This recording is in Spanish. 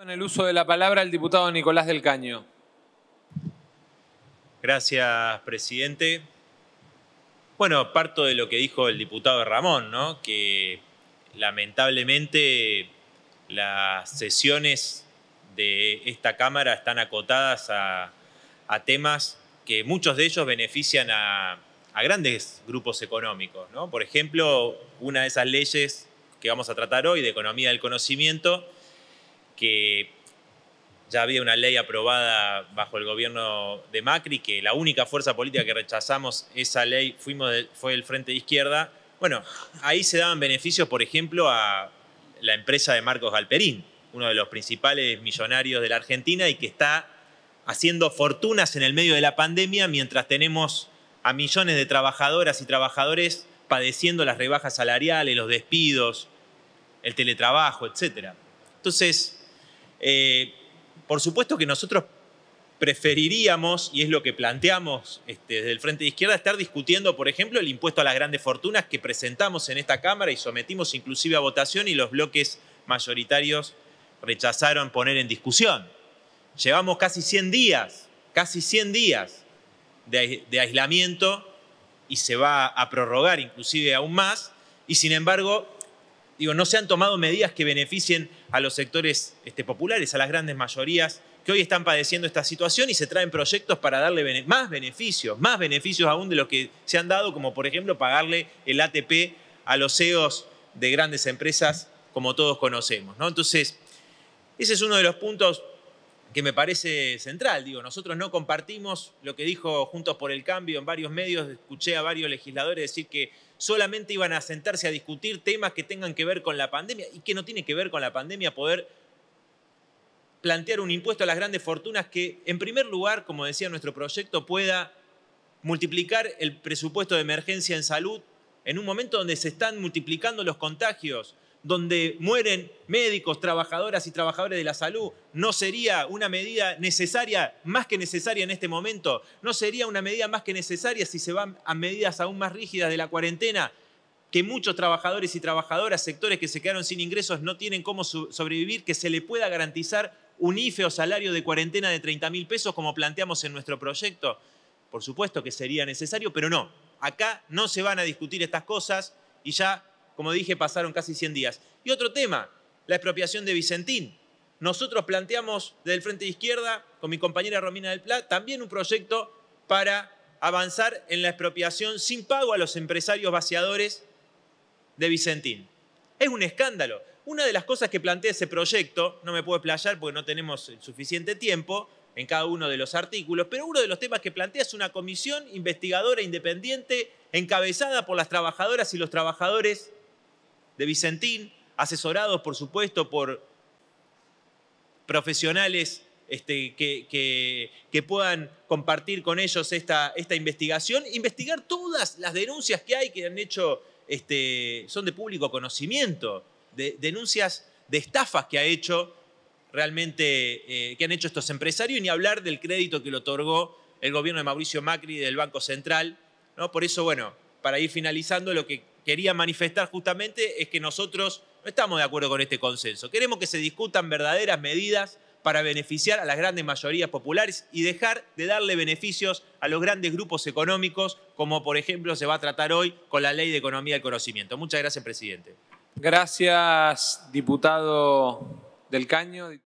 En el uso de la palabra, el diputado Nicolás del Caño. Gracias, presidente. Bueno, parto de lo que dijo el diputado Ramón, ¿no? Que lamentablemente las sesiones de esta Cámara están acotadas a, temas que muchos de ellos benefician a, grandes grupos económicos. Por ejemplo, una de esas leyes que vamos a tratar hoy de economía del conocimiento que ya había una ley aprobada bajo el gobierno de Macri, que la única fuerza política que rechazamos esa ley fue el Frente de Izquierda. Bueno, ahí se daban beneficios, por ejemplo, a la empresa de Marcos Galperín, uno de los principales millonarios de la Argentina y que está haciendo fortunas en el medio de la pandemia mientras tenemos a millones de trabajadoras y trabajadores padeciendo las rebajas salariales, los despidos, el teletrabajo, etc. Entonces, eh, por supuesto que nosotros preferiríamos, y es lo que planteamos este, desde el Frente de Izquierda, estar discutiendo, por ejemplo, el impuesto a las grandes fortunas que presentamos en esta Cámara y sometimos inclusive a votación y los bloques mayoritarios rechazaron poner en discusión. Llevamos casi 100 días, casi 100 días de, de aislamiento y se va a prorrogar inclusive aún más, y sin embargo digo, no se han tomado medidas que beneficien a los sectores este, populares, a las grandes mayorías que hoy están padeciendo esta situación y se traen proyectos para darle más beneficios, más beneficios aún de los que se han dado, como por ejemplo pagarle el ATP a los CEOs de grandes empresas, como todos conocemos. ¿no? Entonces, ese es uno de los puntos que me parece central. Digo, nosotros no compartimos lo que dijo Juntos por el Cambio en varios medios. Escuché a varios legisladores decir que solamente iban a sentarse a discutir temas que tengan que ver con la pandemia y que no tiene que ver con la pandemia poder plantear un impuesto a las grandes fortunas que, en primer lugar, como decía nuestro proyecto, pueda multiplicar el presupuesto de emergencia en salud en un momento donde se están multiplicando los contagios donde mueren médicos, trabajadoras y trabajadores de la salud, ¿no sería una medida necesaria, más que necesaria en este momento? ¿No sería una medida más que necesaria si se van a medidas aún más rígidas de la cuarentena? que muchos trabajadores y trabajadoras, sectores que se quedaron sin ingresos, no tienen cómo sobrevivir, que se le pueda garantizar un IFE o salario de cuarentena de 30 mil pesos, como planteamos en nuestro proyecto. Por supuesto que sería necesario, pero no. Acá no se van a discutir estas cosas y ya como dije, pasaron casi 100 días. Y otro tema, la expropiación de Vicentín. Nosotros planteamos desde el Frente de Izquierda, con mi compañera Romina del Pla, también un proyecto para avanzar en la expropiación sin pago a los empresarios vaciadores de Vicentín. Es un escándalo. Una de las cosas que plantea ese proyecto, no me puedo explayar porque no tenemos suficiente tiempo en cada uno de los artículos, pero uno de los temas que plantea es una comisión investigadora independiente encabezada por las trabajadoras y los trabajadores de Vicentín, asesorados, por supuesto, por profesionales este, que, que, puedan compartir con ellos esta, esta, investigación, investigar todas las denuncias que hay que han hecho, este, son de público conocimiento, de, denuncias de estafas que ha hecho realmente, eh, que han hecho estos empresarios, ni hablar del crédito que le otorgó el gobierno de Mauricio Macri y del Banco Central. ¿no? Por eso, bueno, para ir finalizando, lo que quería manifestar justamente es que nosotros no estamos de acuerdo con este consenso. Queremos que se discutan verdaderas medidas para beneficiar a las grandes mayorías populares y dejar de darle beneficios a los grandes grupos económicos, como por ejemplo se va a tratar hoy con la Ley de Economía del Conocimiento. Muchas gracias, presidente. Gracias, diputado del Caño.